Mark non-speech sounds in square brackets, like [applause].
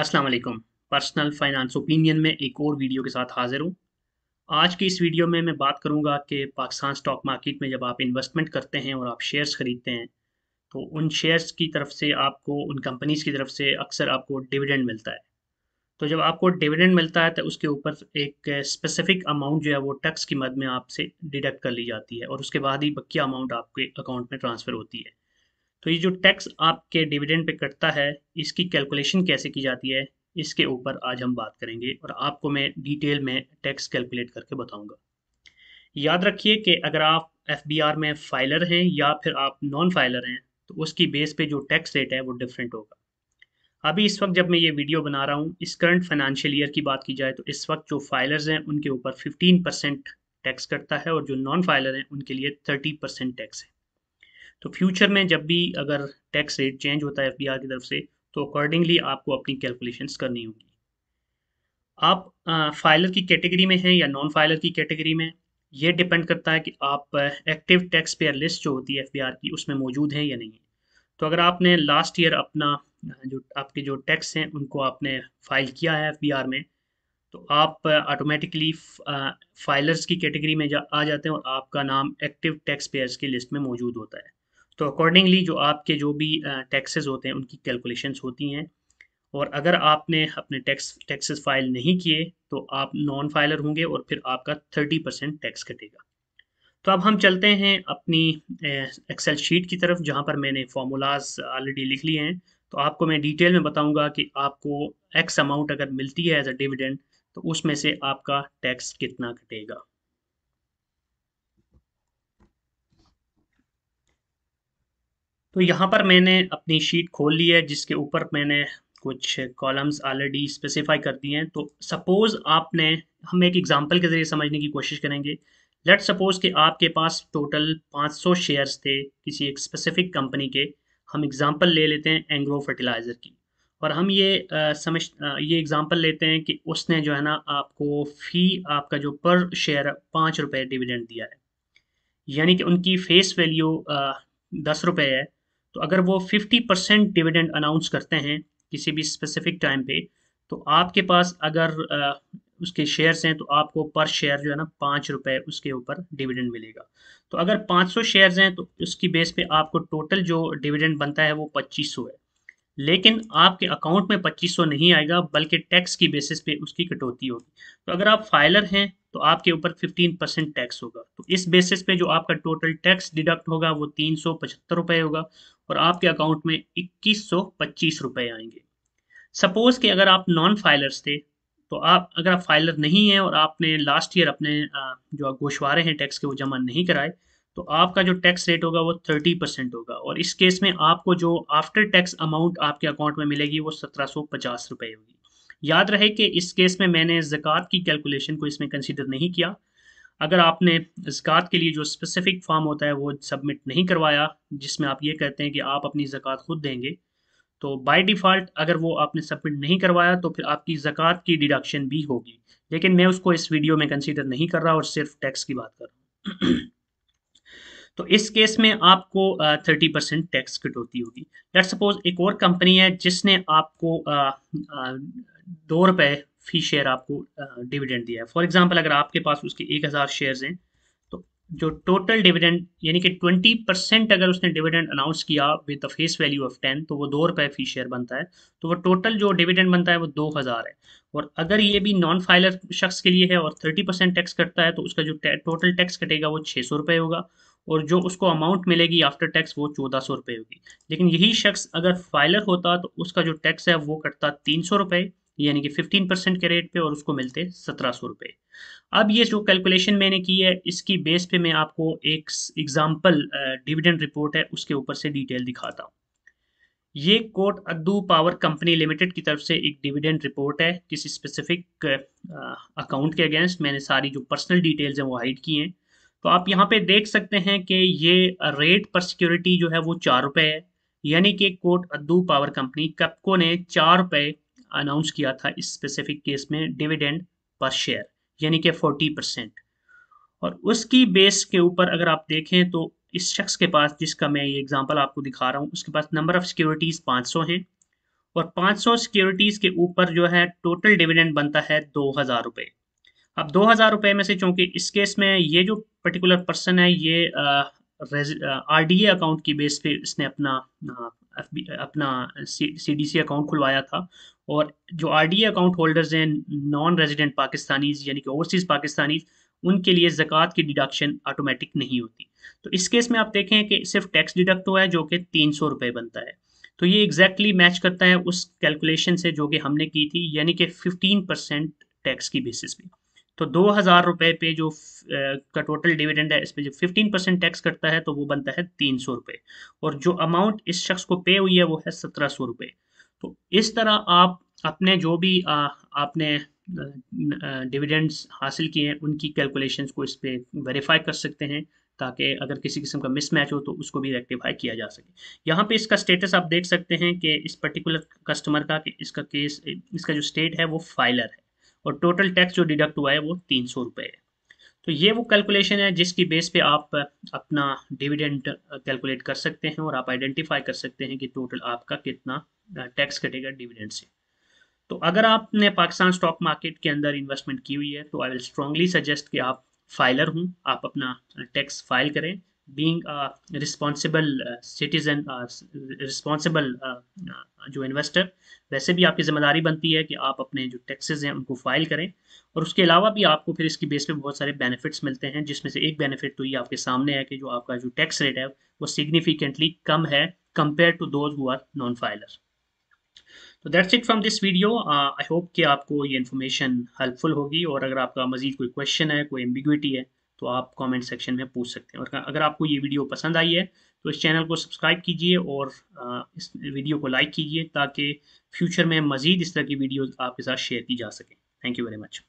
अस्सलाम वालेकुम personal finance opinion में एक और वीडियो के साथ हाजिर हूँ आज की इस वीडियो में मैं बात करूँगा कि पाकिस्तान स्टॉक मार्केट में जब आप इन्वेस्टमेंट करते हैं और आप शेयर्स ख़रीदते हैं तो उन शेयर्स की तरफ से आपको उन कंपनीज़ की तरफ से अक्सर आपको डिविडेंड मिलता है तो जब आपको डिविडेंड मिलता है तो उसके ऊपर एक स्पेसिफिक अमाउंट जो है वो टैक्स की मद में आपसे डिडक्ट कर ली जाती है और उसके बाद ही बक्या अमाउंट आपके अकाउंट में ट्रांसफ़र होती है तो ये जो टैक्स आपके डिविडेंड पे कटता है इसकी कैलकुलेशन कैसे की जाती है इसके ऊपर आज हम बात करेंगे और आपको मैं डिटेल में टैक्स कैलकुलेट करके बताऊंगा याद रखिए कि अगर आप एफ में फाइलर हैं या फिर आप नॉन फाइलर हैं तो उसकी बेस पे जो टैक्स रेट है वो डिफरेंट होगा अभी इस वक्त जब मैं ये वीडियो बना रहा हूँ इस करंट फाइनेंशियल ईयर की बात की जाए तो इस वक्त जो फाइलर्स हैं उनके ऊपर 15 परसेंट टैक्स कटता है और जो नॉन फाइलर हैं उनके लिए 30 परसेंट टैक्स है तो फ्यूचर में जब भी अगर टैक्स रेट चेंज होता है एफ की तरफ से तो अकॉर्डिंगली आपको अपनी कैलकुलेशंस करनी होगी आप फाइलर की कैटेगरी में हैं या नॉन फाइलर की कैटेगरी में ये डिपेंड करता है कि आप एक्टिव टैक्स पेयर लिस्ट जो होती है एफ की उसमें मौजूद हैं या नहीं है तो अगर आपने लास्ट ईयर अपना जो आपके जो टैक्स हैं उनको आपने फाइल किया है एफ में तो आप ऑटोमेटिकली फाइलर्स की कैटेगरी में जा आ जाते हैं और आपका नाम एक्टिव टैक्स पेयर्स की लिस्ट में मौजूद होता है तो अकॉर्डिंगली जो आपके जो भी टैक्सेस होते हैं उनकी कैलकुलेशंस होती हैं और अगर आपने अपने टैक्स टैक्सेस फाइल नहीं किए तो आप नॉन फाइलर होंगे और फिर आपका थर्टी परसेंट टैक्स कटेगा तो अब हम चलते हैं अपनी एक्सेल शीट की तरफ जहाँ पर मैंने फॉर्मूलाज ऑलरेडी लिख लिए हैं तो आपको मैं डिटेल में बताऊंगा कि आपको एक्स अमाउंट अगर मिलती है एज अ डिविडेंड तो उसमें से आपका टैक्स कितना कटेगा तो यहाँ पर मैंने अपनी शीट खोल ली है जिसके ऊपर मैंने कुछ कॉलम्स ऑलरेडी स्पेसिफाई कर दिए हैं तो सपोज़ आपने हम एक एग्ज़ाम्पल के ज़रिए समझने की कोशिश करेंगे लेट सपोज़ कि आपके पास टोटल 500 शेयर्स थे किसी एक स्पेसिफिक कंपनी के हम एग्ज़ाम्पल ले लेते हैं एंग्रो फर्टिलाइज़र की और हम ये आ, समझ आ, ये एग्ज़ाम्पल लेते हैं कि उसने जो है ना आपको फ़ी आपका जो पर शेयर पाँच रुपये डिविडेंड दिया है यानी कि उनकी फेस वैल्यू दस रुपये है तो अगर वो 50 परसेंट डिविडेंड अनाउंस करते हैं किसी भी स्पेसिफिक टाइम पे तो आपके पास अगर आ, उसके शेयर्स हैं तो आपको पर शेयर जो है ना पाँच रुपये उसके ऊपर डिविडेंड मिलेगा तो अगर 500 शेयर्स हैं तो उसकी बेस पे आपको टोटल जो डिविडेंड बनता है वो 2500 है लेकिन आपके अकाउंट में 2500 नहीं आएगा बल्कि टैक्स की बेसिस पे उसकी कटौती होगी तो अगर आप फाइलर हैं तो आपके ऊपर 15 परसेंट टैक्स होगा तो इस बेसिस पे जो आपका टोटल टैक्स डिडक्ट होगा वो तीन सौ होगा और आपके अकाउंट में इक्कीस सौ पच्चीस रुपये आएंगे सपोज़ कि अगर आप नॉन फाइलर्स थे तो आप अगर आप फाइलर नहीं हैं और आपने लास्ट ईयर अपने जो आप गोशवारे हैं टैक्स के वो जमा नहीं कराए तो आपका जो टैक्स रेट होगा वो थर्टी परसेंट होगा और इस केस में आपको जो आफ्टर टैक्स अमाउंट आपके अकाउंट में मिलेगी वो सत्रह सौ पचास रुपए होगी याद रहे कि इस केस में मैंने ज़क़़त की कैलकुलेशन को इसमें कंसिडर नहीं किया अगर आपने ज़क़़त के लिए जो स्पेसिफ़िक फॉर्म होता है वो सबमिट नहीं करवाया जिसमें आप ये कहते हैं कि आप अपनी ज़क़़त खुद देंगे तो बाय डिफ़ॉल्ट अगर वो आपने सबमिट नहीं करवाया तो फिर आपकी ज़क़़त की डिडक्शन भी होगी लेकिन मैं उसको इस वीडियो में कंसिडर नहीं कर रहा और सिर्फ टैक्स की बात कर रहा हूँ [clears throat] तो इस केस में आपको थर्टी परसेंट टैक्स कटौती होगी लेट सपोज एक और कंपनी है जिसने आपको दो रुपये फ़ी शेयर आपको डिविडेंड दिया है फॉर एग्जांपल अगर आपके पास उसके एक हज़ार शेयर्स हैं तो जो टोटल डिविडेंड यानी कि ट्वेंटी परसेंट अगर उसने डिविडेंड अनाउंस किया with the face value of ten तो वो दो रुपये फ़ी शेयर बनता है तो वो टोटल जो डिविडेंड बनता है वो दो हज़ार है और अगर ये भी नॉन फाइलर शख्स के लिए है और थर्टी परसेंट टैक्स कटता है तो उसका जो टोटल टैक्स कटेगा वो छः सौ रुपए होगा और जो उसको अमाउंट मिलेगी आफ्टर टैक्स वो चौदह सौ रुपये होगी लेकिन यही शख्स अगर फाइलर होता तो उसका जो टैक्स है वो कटता तीन सौ रुपये यानी कि 15 परसेंट के रेट पे और उसको मिलते सत्रह सौ रुपये अब ये जो कैलकुलेशन मैंने की है इसकी बेस पे मैं आपको एक एग्जांपल डिविडेंड रिपोर्ट है उसके ऊपर से डिटेल दिखाता हूँ ये Kot Addu power company limited की तरफ से एक डिविडेंड रिपोर्ट है किसी स्पेसिफिक अकाउंट के अगेंस्ट मैंने सारी जो पर्सनल डिटेल्स हैं वो हाइड की हैं तो आप यहाँ पे देख सकते हैं कि ये रेट पर सिक्योरिटी जो है वो चार रुपये है यानी कि कोट अद्दू पावर कंपनी कपको ने चार रुपये अनाउंस किया था इस स्पेसिफिक केस में डिविडेंड पर शेयर यानी कि फोर्टी परसेंट और उसकी बेस के ऊपर अगर आप देखें तो इस शख्स के पास जिसका मैं ये एग्जांपल आपको दिखा रहा हूँ उसके पास नंबर ऑफ़ सिक्योरिटीज़ 500 हैं और 500 सिक्योरिटीज़ के ऊपर जो है टोटल डिविडेंड बनता है दो हज़ार रुपये अब दो हज़ार रुपये में से चूंकि इस केस में ये जो पर्टिकुलर पर्सन है ये आर डी अकाउंट की बेस पे इसने अपना आ, अपना सी डी सी अकाउंट खुलवाया था और जो आर डी अकाउंट होल्डर्स हैं नॉन रेजिडेंट पाकिस्तानी यानी कि ओवरसीज़ पाकिस्तानीज उनके लिए ज़क़़त की डिडक्शन ऑटोमेटिक नहीं होती तो इस केस में आप देखें कि सिर्फ टैक्स डिडक्ट हुआ है जो कि तीन सौ रुपये बनता है तो ये एग्जैक्टली exactly मैच करता है उस कैलकुलेशन से जो कि हमने की थी यानी कि फिफ्टीन परसेंट टैक्स की बेसिस पे तो दो हज़ार रुपये पे जो का टोटल डिविडेंड है इस पर जो फिफ्टीन परसेंट टैक्स करता है तो वो बनता है तीन सौ रुपये और जो अमाउंट इस शख्स को पे हुई है वो है सत्रह सौ रुपये तो इस तरह आप अपने जो भी आ, आपने डिविडेंड्स हासिल किए हैं उनकी कैलकुलेशंस को इस पर वेरीफाई कर सकते हैं ताकि अगर किसी किस्म का मिसमैच हो तो उसको भी रेक्टिफाई किया जा सके यहाँ पे इसका स्टेटस आप देख सकते हैं कि इस पर्टिकुलर कस्टमर का कि इसका केस इसका जो स्टेट है वो फाइलर है और टोटल टैक्स जो डिडक्ट हुआ है वो तीन सौ रुपये है तो ये वो कैलकुलेशन है जिसकी बेस पे आप अपना डिविडेंड कैलकुलेट कर सकते हैं और आप आइडेंटिफाई कर सकते हैं कि टोटल आपका कितना टैक्स कटेगा डिविडेंड से तो अगर आपने पाकिस्तान स्टॉक मार्केट के अंदर इन्वेस्टमेंट की हुई है तो आई विल स्ट्रांगली सजेस्ट कि आप फाइलर हूँ आप अपना टैक्स फाइल करें being a responsible uh, citizen uh, responsible uh, जो इन्वेस्टर वैसे भी आपकी ज़िम्मेदारी बनती है कि आप अपने जो टैक्सेस हैं उनको फाइल करें और उसके अलावा भी आपको फिर इसकी बेस पे बहुत सारे बेनिफिट्स मिलते हैं जिसमें से एक बेनिफिट तो ये आपके सामने है कि जो आपका जो टैक्स रेट है वो सिग्निफिकेंटली कम है compare to those who are non filer तो that's it from this video I hope कि आपको ये इन्फॉर्मेशन हेल्पफुल होगी और अगर आपका मजीद कोई क्वेश्चन है कोई एम्बिग्यूटी है तो आप कमेंट सेक्शन में पूछ सकते हैं और अगर आपको ये वीडियो पसंद आई है तो इस चैनल को सब्सक्राइब कीजिए और इस वीडियो को लाइक कीजिए ताकि फ्यूचर में मज़ीद इस तरह की वीडियोज़ आपके साथ शेयर की जा सकें थैंक यू वेरी मच